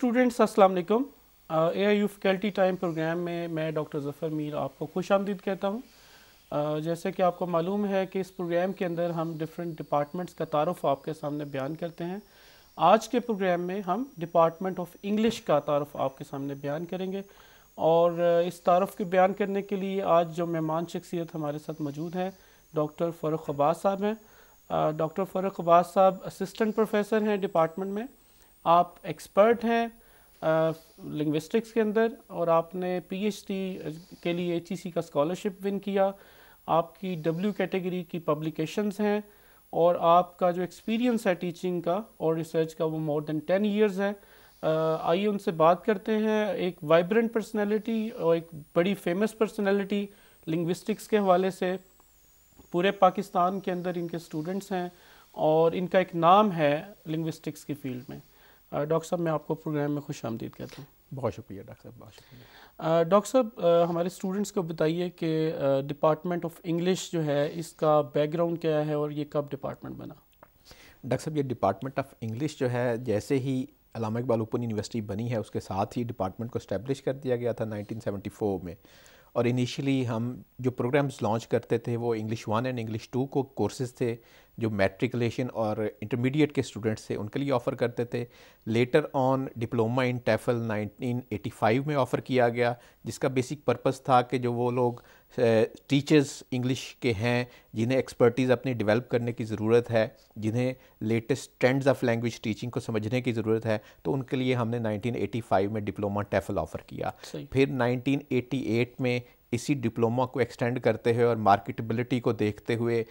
students अस्सलाम वालेकुम A I U faculty time program में मैं डॉक्टर ज़फ़र मीर आपको खुश आमदीद कहता हूँ uh, जैसे कि आपको मालूम है कि इस प्रोग्राम के अंदर हम डिफरेंट डिपार्टमेंट्स का तारफ़ आपके सामने बयान करते हैं आज के प्रोग्राम में हम डिपार्टमेंट ऑफ इंग्लिश का तारफ़ आपके सामने बयान करेंगे और इस तारफ़ के बयान करने के लिए आज जो मेहमान शख्सियत हमारे साथ मौजूद हैं डॉक्टर फ़रुख अब्बास साहब हैं डॉक्टर फ़रुख अब्बास साहब असिस्टेंट प्रोफेसर हैं डिपार्टमेंट में आप एक्सपर्ट हैं लिंग्विस्टिक्स के अंदर और आपने पीएचडी के लिए एच e का स्कॉलरशिप विन किया आपकी डब्ल्यू कैटेगरी की पब्लिकेशंस हैं और आपका जो एक्सपीरियंस है टीचिंग का और रिसर्च का वो मोर देन टेन ईयर्स है आइए उनसे बात करते हैं एक वाइब्रेंट पर्सनैलिटी और एक बड़ी फेमस पर्सनैलिटी लिंग्विस्टिक्स के हवाले से पूरे पाकिस्तान के अंदर इनके स्टूडेंट्स हैं और इनका एक नाम है लिंग्विस्टिक्स की फील्ड में डॉक्टर साहब मैं आपको प्रोग्राम में खुश आमदीद कहता हूँ बहुत शुक्रिया डॉक्टर साहब बहुत शुक्रिया डॉक्टर साहब हमारे स्टूडेंट्स को बताइए कि डिपार्टमेंट ऑफ इंग्लिश जो है इसका बैकग्राउंड क्या है और ये कब डिपार्टमेंट बना डॉक्टर साहब ये डिपार्टमेंट ऑफ इंग्लिश जो है जैसे ही अलामा इकबाल ओपन यूनिवर्सिटी बनी है उसके साथ ही डिपार्टमेंट को इस्टेब्लिश कर दिया गया था नाइनटीन में और इनिशियली हम जो प्रोग्राम्स लॉन्च करते थे वो English one and English two को कोर्सेज थे जो मैट्रिकुलेशन और इंटरमीडिएट के स्टूडेंट्स थे उनके लिए ऑफ़र करते थे later on diploma in TEFL 1985 में ऑफ़र किया गया जिसका बेसिक पर्पस था कि जो वो लोग टीचर्स इंग्लिश के हैं जिन्हें एक्सपर्टीज़ अपनी डेवलप करने की ज़रूरत है जिन्हें latest trends of language teaching को समझने की ज़रूरत है तो उनके लिए हमने 1985 में डिप्लोमा टेफल ऑफ़र किया फिर 1988 में इसी डिप्लोमा को एक्सटेंड करते हुए और मार्केटबिलिटी को देखते हुए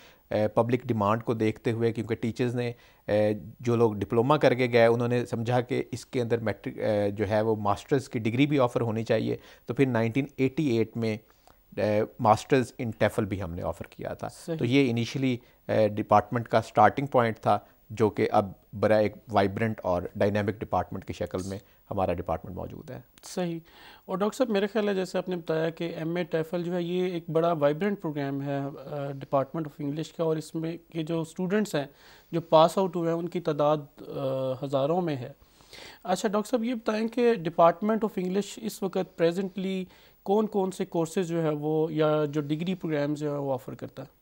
पब्लिक डिमांड को देखते हुए क्योंकि टीचर्स ने जो लोग डिप्लोमा करके गए उन्होंने समझा कि इसके अंदर मैट्रिक जो है वो मास्टर्स की डिग्री भी ऑफ़र होनी चाहिए तो फिर 1988 में मास्टर्स इन टेफल भी हमने ऑफ़र किया था तो ये इनिशियली डिपार्टमेंट का स्टार्टिंग पॉइंट था जो कि अब बड़ा एक वाइब्रेंट और डायनामिक डिपार्टमेंट की शक्ल में हमारा डिपार्टमेंट मौजूद है सही और डॉक्टर साहब मेरे ख्याल है जैसे आपने बताया कि एम ए टेफल जो है ये एक बड़ा वाइब्रेंट प्रोग्राम है डिपार्टमेंट ऑफ इंग्लिश का और इसमें के जो स्टूडेंट्स हैं जो पास आउट हुए हैं उनकी तादाद हज़ारों में है अच्छा डॉक्टर साहब ये बताएं कि डिपार्टमेंट ऑफ इंग्लिश इस वक्त प्रेजेंटली कौन कौन से कोर्सेज जो है वो या जो डिग्री प्रोग्राम जो है वो ऑफ़र करता है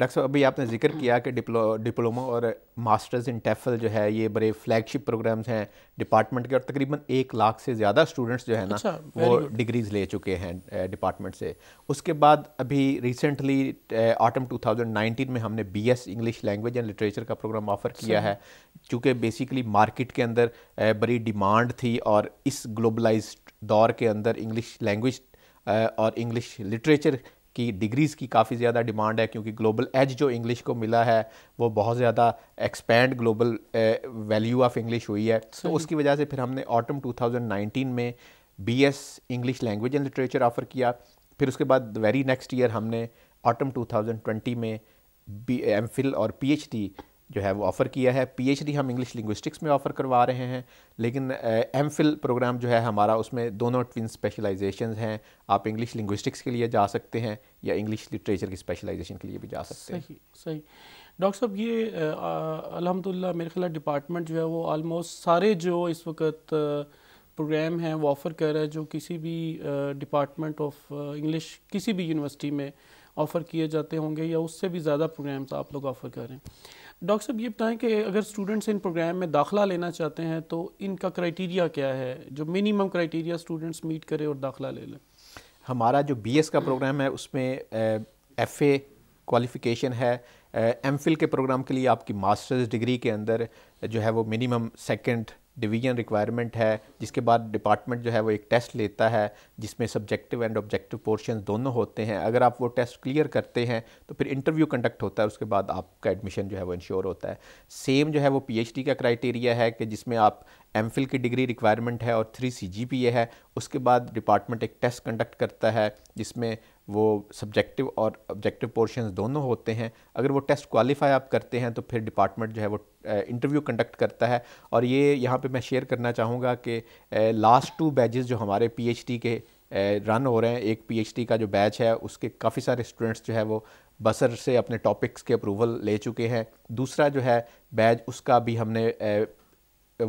डॉक्टर साहब अभी आपने जिक्र किया कि डिप्लो डिप्लोमा और मास्टर्स इन टेफल जो है ये बड़े फ्लैगशिप प्रोग्राम्स हैं डिपार्टमेंट के और तकरीबन एक लाख से ज़्यादा स्टूडेंट्स जो है ना अच्छा, वो डिग्रीज़ ले चुके हैं डिपार्टमेंट से उसके बाद अभी रिसेंटली आटम 2019 में हमने B S English language and literature का प्रोग्राम ऑफ़र किया है चूँकि बेसिकली मार्केट के अंदर बड़ी डिमांड थी और इस ग्लोबलाइज दौर के अंदर इंग्लिश लैंग्वेज और इंग्लिश लिटरेचर की डिग्रीज़ की काफ़ी ज़्यादा डिमांड है क्योंकि ग्लोबल एज जो इंग्लिश को मिला है वो बहुत ज़्यादा expand global value of English हुई है तो उसकी वजह से फिर हमने ऑटम 2019 में BS English language and literature offer किया फिर उसके बाद वेरी नेक्स्ट ईयर हमने ऑटम 2020 में बी एम और डी जो है वो ऑफ़र किया है पीएचडी हम इंग्लिश लिंग्विस्टिक्स में ऑफ़र करवा रहे हैं लेकिन एम फिल प्रोग्राम जो है हमारा उसमें दोनों ट्विन स्पेशलाइजेशन हैं आप इंग्लिश लिंग्विस्टिक्स के लिए जा सकते हैं या इंग्लिश लिटरेचर की स्पेशलाइजेशन के लिए भी जा सकते सही, हैं सही डॉक्टर साहब ये अलहमदिल्ला मेरे ख्याल डिपार्टमेंट जो है वो आलमोस्ट सारे जो इस वक्त प्रोग्राम हैं वो ऑफ़र कर रहे हैं जो किसी भी डिपार्टमेंट ऑफ इंग्लिश किसी भी यूनिवर्सिटी में ऑफ़र किए जाते होंगे या उससे भी ज़्यादा प्रोग्राम्स आप लोग ऑफ़र कर रहे हैं डॉक्टर साहब ये बताएं कि अगर स्टूडेंट्स इन प्रोग्राम में दाखला लेना चाहते हैं तो इनका क्राइटेरिया क्या है जो मिनिमम क्राइटेरिया स्टूडेंट्स मीट करें और दाखला ले लें हमारा जो बीएस का प्रोग्राम है उसमें एफए क्वालिफ़िकेशन है एमफिल के प्रोग्राम के लिए आपकी मास्टर्स डिग्री के अंदर जो है वो मिनिमम सेकंड डिवीजन रिक्वायरमेंट है जिसके बाद डिपार्टमेंट जो है वो एक टेस्ट लेता है जिसमें सब्जेक्टिव एंड ऑब्जेक्टिव पोर्शन दोनों होते हैं अगर आप वो टेस्ट क्लियर करते हैं तो फिर इंटरव्यू कंडक्ट होता है उसके बाद आपका एडमिशन जो है वो इंश्योर होता है सेम जो है वो पी का क्राइटेरिया है कि जिसमें आप एम की डिग्री रिक्वायरमेंट है और थ्री सी है उसके बाद डिपार्टमेंट एक टेस्ट कंडक्ट करता है जिसमें वो सब्जेक्टिव और ऑब्जेक्टिव पोर्शन दोनों होते हैं अगर वो टेस्ट क्वालिफाई आप करते हैं तो फिर डिपार्टमेंट जो है वो इंटरव्यू कंडक्ट करता है और ये यहाँ पे मैं शेयर करना चाहूँगा कि लास्ट टू बैजेस जो हमारे पीएचडी के रन हो रहे हैं एक पीएचडी का जो बैच है उसके काफ़ी सारे स्टूडेंट्स जो है वो बसर से अपने टॉपिक्स के अप्रूवल ले चुके हैं दूसरा जो है बैच उसका भी हमने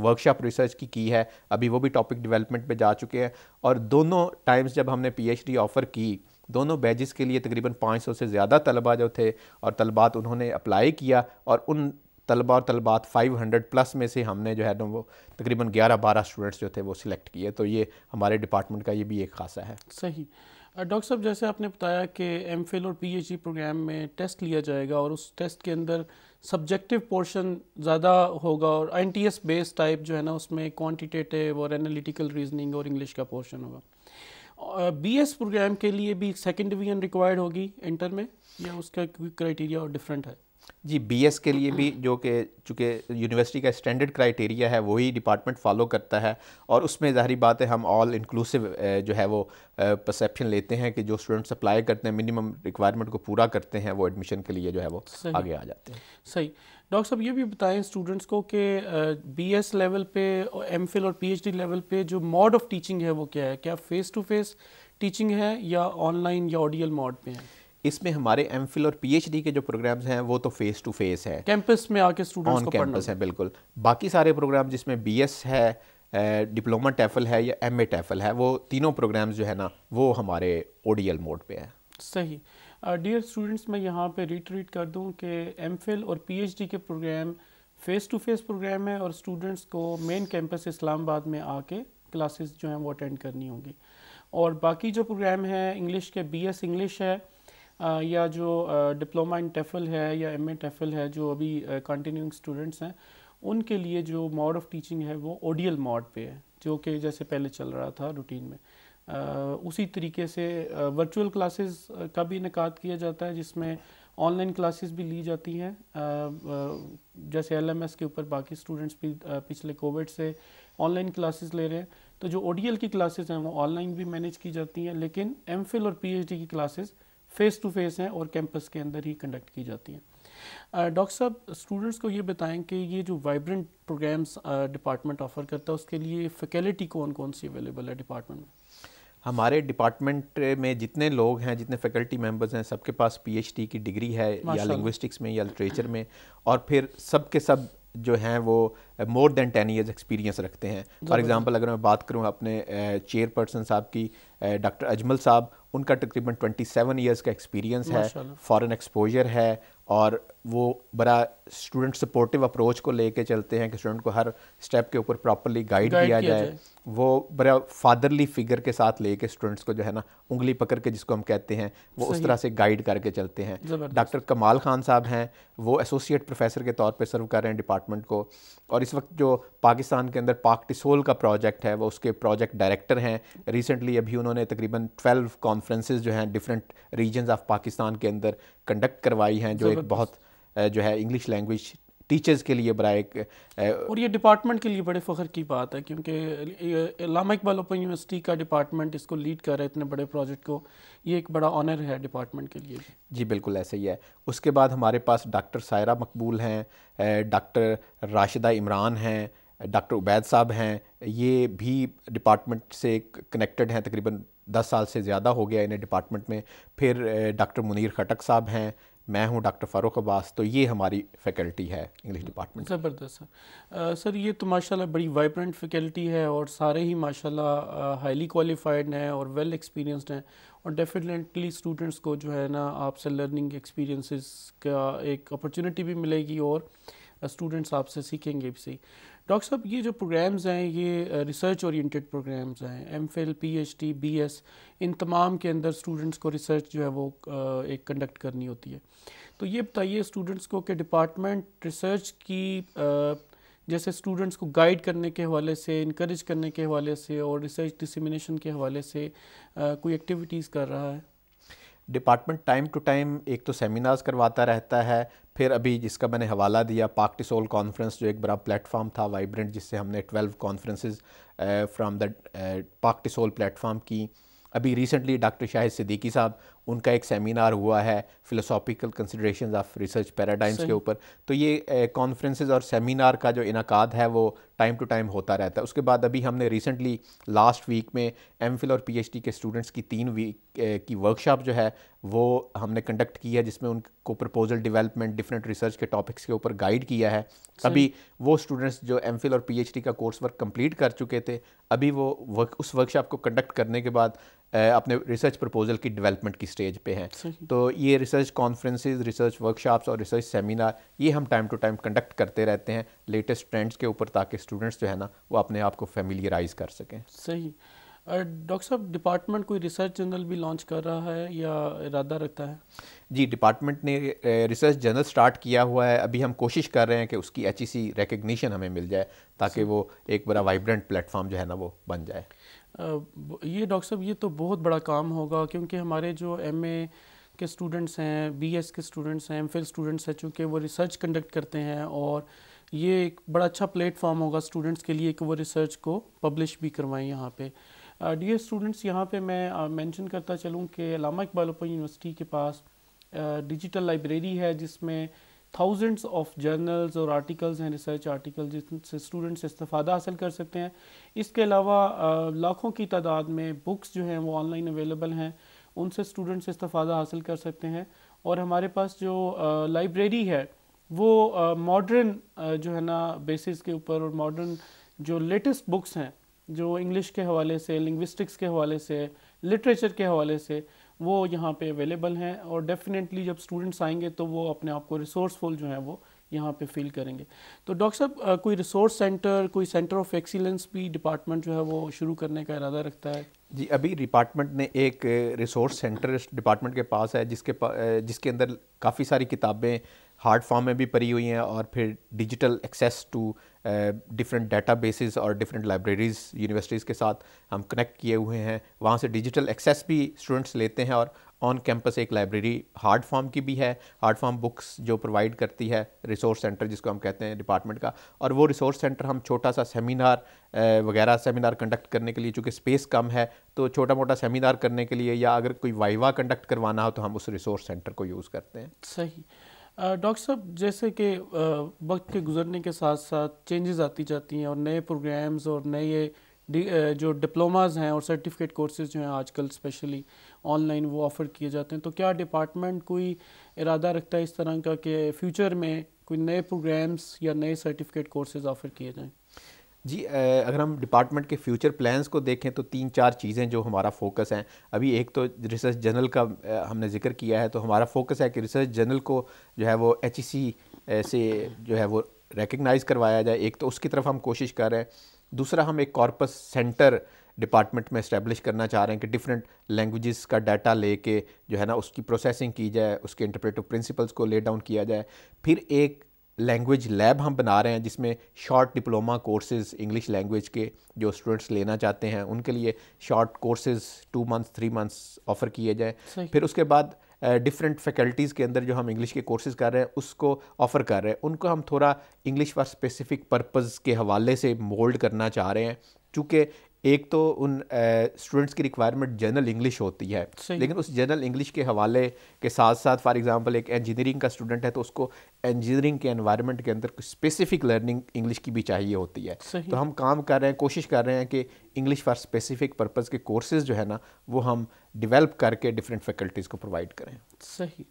वर्कशॉप रिसर्च की की है अभी वो भी टॉपिक डेवलपमेंट पे जा चुके हैं और दोनों टाइम्स जब हमने पीएचडी ऑफ़र की दोनों बैजेस के लिए तकरीबन 500 से ज़्यादा तलबा जो थे और तलबात उन्होंने अप्लाई किया और उन तलबा और तलबात 500 प्लस में से हमने जो है ना वो तकरीबन 11-12 स्टूडेंट्स जो थे वो सिलेक्ट किए तो ये हमारे डिपार्टमेंट का ये भी एक खासा है सही डॉक्टर साहब जैसे आपने बताया कि एम और पी प्रोग्राम में टेस्ट लिया जाएगा और उस टेस्ट के अंदर सब्जेक्टिव पोर्शन ज़्यादा होगा और N T S base type जो है ना उसमें क्वान्टिटेटिव और एनालिटिकल रीजनिंग और इंग्लिश का पोर्शन होगा बीएस प्रोग्राम के लिए भी सेकेंड डिवीजन रिक्वायर्ड होगी इंटर में या उसका क्राइटेरिया और डिफरेंट है जी बीएस के लिए भी जो कि चूँकि यूनिवर्सिटी का स्टैंडर्ड क्राइटेरिया है वही डिपार्टमेंट फॉलो करता है और उसमें ज़ाहरी बात है हम ऑल इंक्लूसिव जो है वो परसेप्शन लेते हैं कि जो स्टूडेंट्स अप्लाई करते हैं मिनिमम रिक्वायरमेंट को पूरा करते हैं वो एडमिशन के लिए जो है वो आगे आ जाते हैं सही डॉक्टर साहब ये भी बताएं स्टूडेंट्स को कि बीएस लेवल पे और एमफिल और पीएचडी लेवल पे जो मॉड ऑफ टीचिंग है वो क्या है क्या फेस टू फेस टीचिंग है या ऑनलाइन या ऑडियल मॉड पे है इसमें हमारे एम और पीएचडी के जो प्रोग्राम्स हैं वो तो फेस टू फेस है कैंपस में आके स्टूडेंट्स ऑन कैंपस है बिल्कुल बाकी सारे प्रोग्राम जिसमें एस है डिप्लोमा टैफल है या ए टैफल है वो तीनों प्रोग्राम्स जो है ना वो हमारे ओडीएल मोड पे है सही डियर uh, स्टूडेंट्स मैं यहाँ पे रिट्रीट कर दूँ कि एम और पी के program face to face program है और स्टूडेंट्स को मेन कैंपस इस्लामाबाद में आके क्लासेस जो हैं वो अटेंड करनी होंगी और बाकी जो प्रोग्राम है इंग्लिश के बीएस इंग्लिश है या जो डिप्लोमा इन टेफल है या एम ए टेफल है जो अभी कंटिन्यूइंग uh, स्टूडेंट्स हैं उनके लिए जो मोड ऑफ़ टीचिंग है वो ओडियल मोड पे है जो कि जैसे पहले चल रहा था रूटीन में आ, उसी तरीके से वर्चुअल क्लासेस का भी इनका किया जाता है जिसमें ऑनलाइन क्लासेस भी ली जाती हैं जैसे एलएमएस के ऊपर बाकी स्टूडेंट्स भी पिछले कोविड से ऑनलाइन क्लासेस ले रहे हैं तो जो ओडीएल की क्लासेस हैं वो ऑनलाइन भी मैनेज की जाती हैं लेकिन एमफिल और पीएचडी की क्लासेस फेस टू फेस हैं और कैंपस के अंदर ही कंडक्ट की जाती हैं डॉक्टर uh, साहब स्टूडेंट्स को ये बताएं कि ये जो वाइब्रेंट प्रोग्राम्स डिपार्टमेंट ऑफर करता है उसके लिए फैकल्टी कौन कौन सी अवेलेबल है डिपार्टमेंट में हमारे डिपार्टमेंट में जितने लोग हैं जितने फैकल्टी मेंबर्स हैं सबके पास पीएचडी की डिग्री है या लिंग्विस्टिक्स में या लिटरेचर में और फिर सब के सब जो हैं वो more than ten years experience रखते हैं फॉर एग्जांपल अगर मैं बात करूं अपने चेयर uh, पर्सन साहब की डॉक्टर uh, अजमल साहब उनका तकरीबन सेवन ईयर्स का एक्सपीरियंस है फॉरेन एक्सपोजर है और वो बड़ा स्टूडेंट सपोर्टिव अप्रोच को लेके चलते हैं कि स्टूडेंट को हर स्टेप के ऊपर प्रॉपरली गाइड किया जाए वो बड़ा फादरली फिगर के साथ लेके स्टूडेंट्स को जो है ना उंगली पकड़ के जिसको हम कहते हैं वो उस तरह से गाइड करके चलते हैं डॉक्टर कमाल खान साहब हैं वो एसोसिएट प्रोफेसर के तौर पे सर्व कर रहे हैं डिपार्टमेंट को और इस वक्त जो पाकिस्तान के अंदर पाक टिसोल का प्रोजेक्ट है वो उसके प्रोजेक्ट डायरेक्टर हैं रिसेंटली अभी उन्होंने तकरीबन ट्वेल्व कॉन्फ्रेंसेज जो हैं डिफरेंट रीजन ऑफ पाकिस्तान के अंदर कंडक्ट करवाई हैं जो एक बहुत जो है इंग्लिश लैंग्वेज टीचर्स के लिए एक और ये डिपार्टमेंट के लिए बड़े फ़ख्र की बात है क्योंकि लामा इकबाल ओपन यूनिवर्सिटी का डिपार्टमेंट इसको लीड कर रहा है इतने बड़े प्रोजेक्ट को ये एक बड़ा ऑनर है डिपार्टमेंट के लिए जी बिल्कुल ऐसे ही है उसके बाद हमारे पास डॉक्टर सायरा मकबूल हैं डॉक्टर राशिदा इमरान हैं डॉक्टर उबैद साहब हैं ये भी डिपार्टमेंट से कनेक्टेड हैं तकरीबन दस साल से ज़्यादा हो गया इन्हें डिपार्टमेंट में फिर डॉक्टर मुनीर खटक साहब हैं मैं हूं डॉक्टर फ़ारूक अब्बास तो ये हमारी फैकल्टी है इंग्लिश डिपार्टमेंट ज़बरदस्त सर सर ये तो माशाल्लाह बड़ी वाइब्रेंट फैकल्टी है और सारे ही माशाल्लाह हाईली क्वालिफाइड हैं और वेल एक्सपीरियंस्ड हैं और डेफिनेटली स्टूडेंट्स को जो है ना आपसे लर्निंग एक्सपीरियंसेस का एक अपॉर्चुनिटी भी मिलेगी और स्टूडेंट्स uh, आपसे सीखेंगे भी सही डॉक्टर साहब ये जो प्रोग्राम्स हैं ये रिसर्च ओरिएंटेड प्रोग्राम्स हैं M Phil P H D B S इन तमाम के अंदर स्टूडेंट्स को रिसर्च जो है वो uh, एक कंडक्ट करनी होती है तो ये बताइए स्टूडेंट्स को कि डिपार्टमेंट रिसर्च की uh, जैसे स्टूडेंट्स को गाइड करने के हवाले से इनक्रेज करने के हवाले से और रिसर्च डिसमिनेशन के हवाले से कोई एक्टिविटीज़ कर रहा है डिपार्टमेंट टाइम टू टाइम एक तो सेमिनार्स करवाता रहता है फिर अभी जिसका मैंने हवाला दिया पाक टिसोल कॉन्फ्रेंस जो एक बड़ा प्लेटफॉर्म था वाइब्रेंट जिससे हमने twelve conferences from the TESOL platform की अभी रिसेंटली डॉक्टर शाहिद सिद्दीकी साहब उनका एक सेमिनार हुआ है philosophical consideration of research paradigms के ऊपर तो ये कॉन्फ्रेंसेज और सेमिनार का जो इनका है वो टाइम टू टाइम होता रहता है उसके बाद अभी हमने रिसेंटली लास्ट वीक में एम और पीएचडी के स्टूडेंट्स की तीन वीक की वर्कशॉप जो है वो हमने कंडक्ट की है जिसमें उनको प्रपोजल डिवेलपमेंट डिफरेंट रिसर्च के टॉपिक्स के ऊपर गाइड किया है अभी वो स्टूडेंट्स जो एम और पी का कोर्स वर्क कंप्लीट कर चुके थे अभी वो वर्क उस वर्कशॉप को कंडक्ट करने के बाद अपने रिसर्च प्रपोजल की डेवलपमेंट की स्टेज पे हैं तो ये रिसर्च कॉन्फ्रेंसेस रिसर्च वर्कशॉप्स और रिसर्च सेमिनार ये हम टाइम टू टाइम कंडक्ट करते रहते हैं लेटेस्ट ट्रेंड्स के ऊपर ताकि स्टूडेंट्स जो है ना वो अपने आप को फेमिलियराइज कर सकें सही डॉक्टर साहब डिपार्टमेंट कोई रिसर्च जर्नल भी लॉन्च कर रहा है या इरादा रखता है जी डिपार्टमेंट ने रिसर्च जर्नल स्टार्ट किया हुआ है अभी हम कोशिश कर रहे हैं कि उसकी एच ई रिकग्निशन हमें मिल जाए ताकि वो एक बड़ा वाइब्रेंट प्लेटफॉर्म जो है ना वो बन जाए ये डॉक्टर साहब ये तो बहुत बड़ा काम होगा क्योंकि हमारे जो एम के स्टूडेंट्स हैं बी के स्टूडेंट्स हैं एम स्टूडेंट्स हैं चूँकि वो रिसर्च कंडक्ट करते हैं और ये एक बड़ा अच्छा प्लेटफॉर्म होगा स्टूडेंट्स के लिए कि वो रिसर्च को पब्लिश भी करवाएं यहाँ पे डियर स्टूडेंट्स यहाँ पे मैं मेंशन करता चलूँ कि लामा इकबाल यूनिवर्सिटी के पास डिजिटल लाइब्रेरी है जिसमें थाउजेंड्स ऑफ जर्नल्स और आर्टिकल्स हैं रिसर्च आर्टिकल जिससे स्टूडेंट्स इस्तादा हासिल कर सकते हैं इसके अलावा लाखों की तादाद में बुक्स जो हैं वो ऑनलाइन अवेलेबल हैं उनसे स्टूडेंट्स इस्तादा हासिल कर सकते हैं और हमारे पास जो लाइब्रेरी है वो मॉडर्न जो है ना बेसिस के ऊपर और मॉडर्न जो लेटेस्ट बुक्स हैं जो इंग्लिश के हवाले से लिंग्विस्टिक्स के हवाले से लिटरेचर के हवाले से वो यहाँ पे अवेलेबल हैं और डेफिनेटली जब स्टूडेंट्स आएंगे तो वो अपने आप को रिसोर्सफुल जो है वो यहाँ पे फील करेंगे तो डॉक्टर साहब कोई रिसोर्स सेंटर कोई सेंटर ऑफ एक्सीलेंस भी डिपार्टमेंट जो है वो शुरू करने का इरादा रखता है जी अभी डिपार्टमेंट ने एक रिसोर्स सेंटर डिपार्टमेंट के पास है जिसके पा, जिसके अंदर काफ़ी सारी किताबें हार्ड फॉर्म में भी पड़ी हुई हैं और फिर digital access to different data basis और डिफरेंट लाइब्रेरीज़ यूनिवर्सिटीज़ के साथ हम कनेक्ट किए हुए हैं वहाँ से डिजिटल एक्सेस भी स्टूडेंट्स लेते हैं और ऑन कैंपस एक लाइब्रेरी हार्ड फॉर्म की भी है हार्ड फॉर्म बुक्स जो प्रोवाइड करती है रिसोर्स सेंटर जिसको हम कहते हैं डिपार्टमेंट का और वो रिसोर्स सेंटर हम छोटा सा सेमिनार uh, वगैरह सेमिनार कंडक्ट करने के लिए चूँकि स्पेस कम है तो छोटा मोटा सेमिनार करने के लिए या अगर कोई वाइवा कंडक्ट करवाना हो तो हम उस रिसोर्स सेंटर को यूज़ करते हैं सही डॉक्टर साहब जैसे कि वक्त के गुजरने के साथ साथ चेंजेस आती जाती हैं और नए प्रोग्राम्स और नए जो डिप्लोमाज हैं और सर्टिफिकेट कोर्सेज जो हैं आजकल स्पेशली ऑनलाइन वो ऑफ़र किए जाते हैं तो क्या डिपार्टमेंट कोई इरादा रखता है इस तरह का कि फ्यूचर में कोई नए प्रोग्राम्स या नए सर्टिफिकेट कोर्सेज ऑफ़र किए जाएँ जी अगर हम डिपार्टमेंट के फ्यूचर प्लान्स को देखें तो तीन चार चीज़ें जो हमारा फोकस हैं अभी एक तो रिसर्च जर्नल का हमने जिक्र किया है तो हमारा फोकस है कि रिसर्च जर्नल को जो है वो एच से जो है वो रेकग्नाइज़ करवाया जाए एक तो उसकी तरफ हम कोशिश कर रहे हैं दूसरा हम एक कॉर्पस सेंटर डिपार्टमेंट में इस्टेब्लिश करना चाह रहे हैं कि डिफरेंट लैंग्वेजेस का डाटा लेके जो है ना उसकी प्रोसेसिंग की जाए उसके इंटरप्रेटिव प्रिंसिपल्स को ले डाउन किया जाए फिर एक लैंग्वेज लैब हम बना रहे हैं जिसमें short diploma courses English language के जो स्टूडेंट्स लेना चाहते हैं उनके लिए short courses two months three months offer किए जाएँ फिर उसके बाद डिफरेंट uh, फैकल्टीज़ के अंदर जो हम इंग्लिश के कोर्सेज़ कर रहे हैं उसको ऑफ़र कर रहे हैं उनको हम थोड़ा इंग्लिश फॉर स्पेसिफिक पर्पज़ के हवाले से मोल्ड करना चाह रहे हैं चूँकि एक तो उन स्टूडेंट्स की रिक्वायरमेंट जनरल इंग्लिश होती है लेकिन उस जनरल इंग्लिश के हवाले के साथ साथ फॉर एग्जांपल एक इंजीनियरिंग का स्टूडेंट है तो उसको इंजीनियरिंग के एनवायरनमेंट के अंदर कुछ स्पेसिफिक लर्निंग इंग्लिश की भी चाहिए होती है तो हम काम कर रहे हैं कोशिश कर रहे हैं कि इंग्लिश फॉर स्पेसिफिक पर्पज़ के कोर्सेज जो है ना वो हम डिवेल्प करके डिफरेंट फैकल्टीज़ को प्रोवाइड करें सही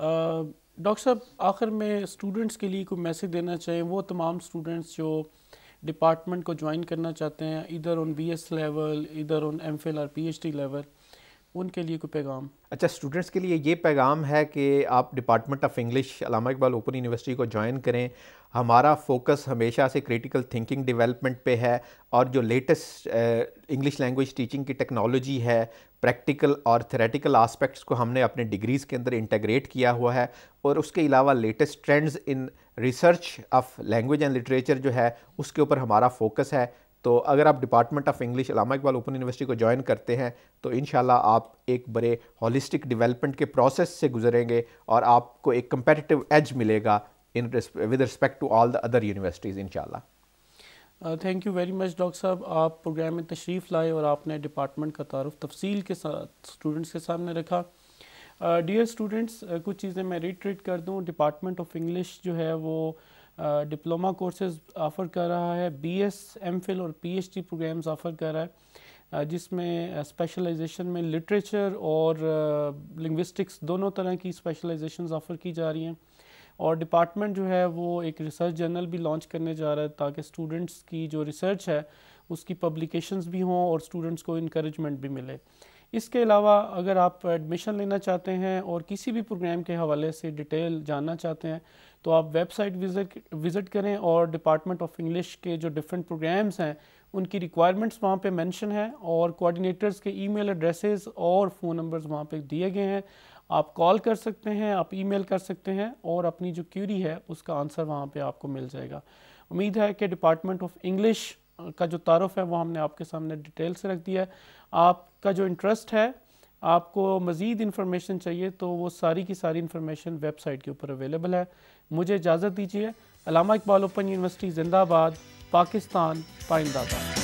डॉक्टर साहब आखिर में स्टूडेंट्स के लिए कोई मैसेज देना चाहें वो तमाम स्टूडेंट्स जो डिपार्टमेंट को ज्वाइन करना चाहते हैं इधर ऑन बी एस लेवल इधर ऑन एम फिल और पी एच डी लेवल उनके लिए कोई पैगाम अच्छा स्टूडेंट्स के लिए ये पैगाम है कि आप department of English Allama Iqbal open university को ज्वाइन करें हमारा फोकस हमेशा से क्रिटिकल थिंकिंग डेवलपमेंट पे है और जो लेटेस्ट इंग्लिश लैंग्वेज टीचिंग की टेक्नोलॉजी है प्रैक्टिकल और थेरेटिकल आस्पेक्ट्स को हमने अपने डिग्रीज़ के अंदर इंटेग्रेट किया हुआ है और उसके अलावा latest trends in research of language and literature जो है उसके ऊपर हमारा फोकस है तो अगर आप department of English Allama Iqbal open university को ज्वाइन करते हैं तो इन आप एक बड़े हॉलिस्टिक डिवेलपमेंट के प्रोसेस से गुजरेंगे और आपको एक कम्पेटिटिव एज मिलेगा in with respect to all the other universities in thank you very much doctor साहब आप प्रोग्राम में तशरीफ़ लाए और आपने डिपार्टमेंट का तारफ़ तफसील के साथ स्टूडेंट्स के सामने रखा डियर uh, स्टूडेंट्स uh, कुछ चीज़ें मैं रिट्रीट कर दूँ डिपार्टमेंट ऑफ इंग्लिश जो है वो डिप्लोमा कोर्सेज ऑफ़र कर रहा है बी एस एम फिल और P H D programs offer कर रहा है जिसमें स्पेशलाइजेशन में लिटरेचर और लिंग्विस्टिक्स दोनों तरह की स्पेशलाइजेशन ऑफ़र की जा रही हैं और डिपार्टमेंट जो है वो एक रिसर्च जर्नल भी लॉन्च करने जा रहा है ताकि स्टूडेंट्स की जो रिसर्च है उसकी पब्लिकेशंस भी हों और स्टूडेंट्स को इनक्रेजमेंट भी मिले इसके अलावा अगर आप एडमिशन लेना चाहते हैं और किसी भी प्रोग्राम के हवाले से डिटेल जानना चाहते हैं तो आप वेबसाइट विजिट विज़िट करें और डिपार्टमेंट ऑफ इंग्लिश के जो डिफरेंट प्रोग्राम्स हैं उनकी रिक्वायरमेंट्स वहाँ पे मेंशन है और कोऑर्डिनेटर्स के ईमेल एड्रेसेस और फ़ोन नंबर्स वहाँ पे दिए गए हैं आप कॉल कर सकते हैं आप ईमेल कर सकते हैं और अपनी जो क्यूरी है उसका आंसर वहाँ पर आपको मिल जाएगा उम्मीद है कि डिपार्टमेंट ऑफ इंग्लिश का जो तारफ़ है वो हमने आपके सामने डिटेल से रख दिया है आपका जो इंटरेस्ट है आपको मज़ीद इन्फॉर्मेशन चाहिए तो वो सारी की सारी इन्फॉर्मेशन वेबसाइट के ऊपर अवेलेबल है मुझे इजाज़त दीजिए अलामा इकबाल ओपन यूनिवर्सिटी जिंदाबाद पाकिस्तान पाइंदाबाद